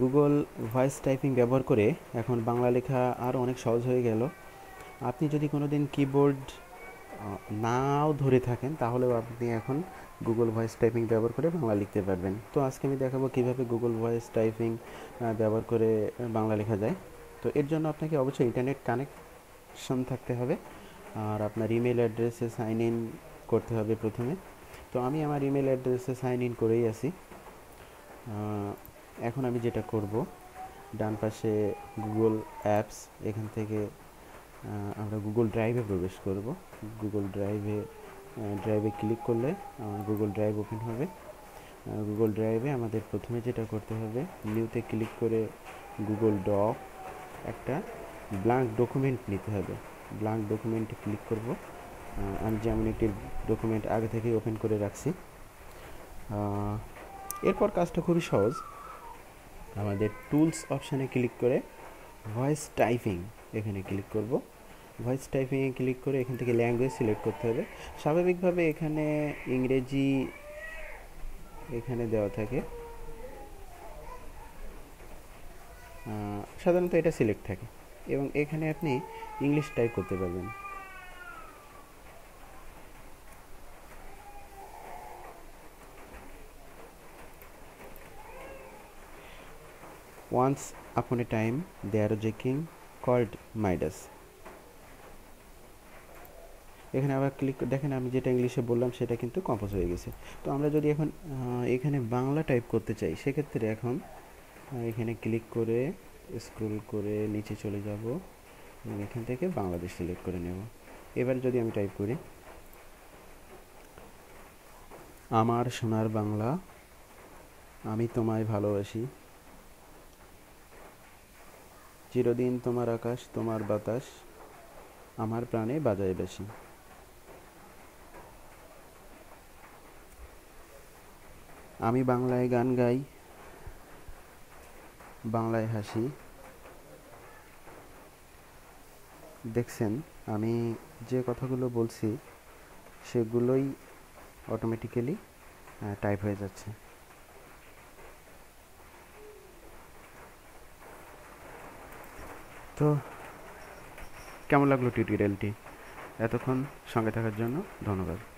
Google voice typing ব্যবহার করে এখন বাংলা লেখা আরও অনেক সহজ হয়ে গেল আপনি যদি কোনো দিন কিবোর্ড নাও ধরে থাকেন তাহলেও আপনি এখন গুগল ভয়েস টাইপিং ব্যবহার করে বাংলা লিখতে পারবেন তো আজকে আমি দেখাবো কীভাবে গুগল ভয়েস টাইপিং ব্যবহার করে বাংলা লেখা যায় তো এর জন্য আপনাকে অবশ্যই ইন্টারনেট কানেকশন থাকতে হবে আর আপনার ইমেল অ্যাড্রেসে সাইন ইন করতে হবে প্রথমে তো আমি আমার ইমেল অ্যাড্রেসে সাইন ইন করেই আছি এখন আমি যেটা করব ডান পাশে গুগল অ্যাপস এখান থেকে আমরা গুগল ড্রাইভে প্রবেশ করব গুগল ড্রাইভে ড্রাইভে ক্লিক করলে আমার গুগল ড্রাইভ ওপেন হবে গুগল ড্রাইভে আমাদের প্রথমে যেটা করতে হবে নিউতে ক্লিক করে গুগল ডক একটা ব্ল্যাঙ্ক ডকুমেন্ট নিতে হবে ব্ল্যাঙ্ক ডকুমেন্টে ক্লিক করব আমি যেমন একটি ডকুমেন্ট আগে থেকেই ওপেন করে রাখছি এরপর কাজটা খুবই সহজ আমাদের টুলস অপশানে ক্লিক করে ভয়েস টাইপিং এখানে ক্লিক করব ভয়েস টাইপিংয়ে ক্লিক করে এখান থেকে ল্যাঙ্গুয়েজ সিলেক্ট করতে হবে স্বাভাবিকভাবে এখানে ইংরেজি এখানে দেওয়া থাকে সাধারণত এটা সিলেক্ট থাকে এবং এখানে আপনি ইংলিশ টাইপ করতে পারবেন Once upon a time, there was a king called Midas. এখানে আবার ক্লিক দেখেন আমি যেটা ইংলিশে বললাম সেটা কিন্তু কম্পোজ হয়ে গেছে তো আমরা যদি এখন এখানে বাংলা টাইপ করতে চাই সেক্ষেত্রে এখন এখানে ক্লিক করে স্ক্রোল করে নিচে চলে যাব এবং এখান থেকে বাংলাদেশ সিলেক্ট করে নেব এবার যদি আমি টাইপ করি আমার সোনার বাংলা আমি তোমায় ভালোবাসি চিরদিন তোমার আকাশ তোমার বাতাস আমার প্রাণে বাজায় বেশি আমি বাংলায় গান গাই বাংলায় হাসি দেখছেন আমি যে কথাগুলো বলছি সেগুলোই অটোমেটিক্যালি টাইপ হয়ে যাচ্ছে তো কেমন লাগলো টিউটোরিয়ালটি এতক্ষণ সঙ্গে থাকার জন্য ধন্যবাদ